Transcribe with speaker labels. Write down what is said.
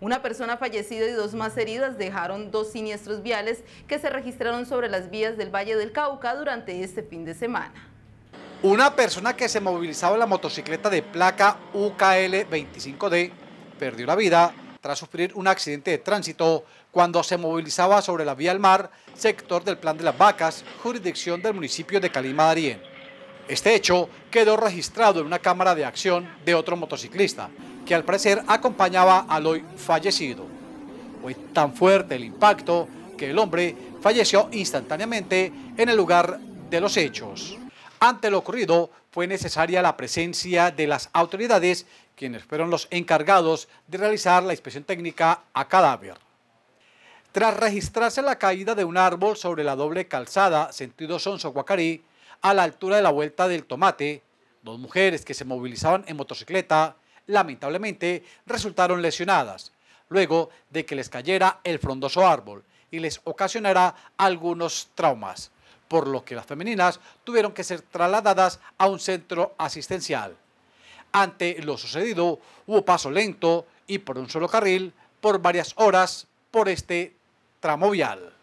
Speaker 1: Una persona fallecida y dos más heridas dejaron dos siniestros viales que se registraron sobre las vías del Valle del Cauca durante este fin de semana.
Speaker 2: Una persona que se movilizaba en la motocicleta de placa UKL 25D perdió la vida tras sufrir un accidente de tránsito cuando se movilizaba sobre la vía al mar, sector del Plan de las Vacas, jurisdicción del municipio de Calima Darien. Este hecho quedó registrado en una cámara de acción de otro motociclista, que al parecer acompañaba al hoy fallecido. Fue tan fuerte el impacto que el hombre falleció instantáneamente en el lugar de los hechos. Ante lo ocurrido, fue necesaria la presencia de las autoridades, quienes fueron los encargados de realizar la inspección técnica a cadáver. Tras registrarse la caída de un árbol sobre la doble calzada sentido Sonso-Guacarí, a la altura de la Vuelta del Tomate, dos mujeres que se movilizaban en motocicleta lamentablemente, resultaron lesionadas, luego de que les cayera el frondoso árbol y les ocasionara algunos traumas, por lo que las femeninas tuvieron que ser trasladadas a un centro asistencial. Ante lo sucedido, hubo paso lento y por un solo carril por varias horas por este tramo vial.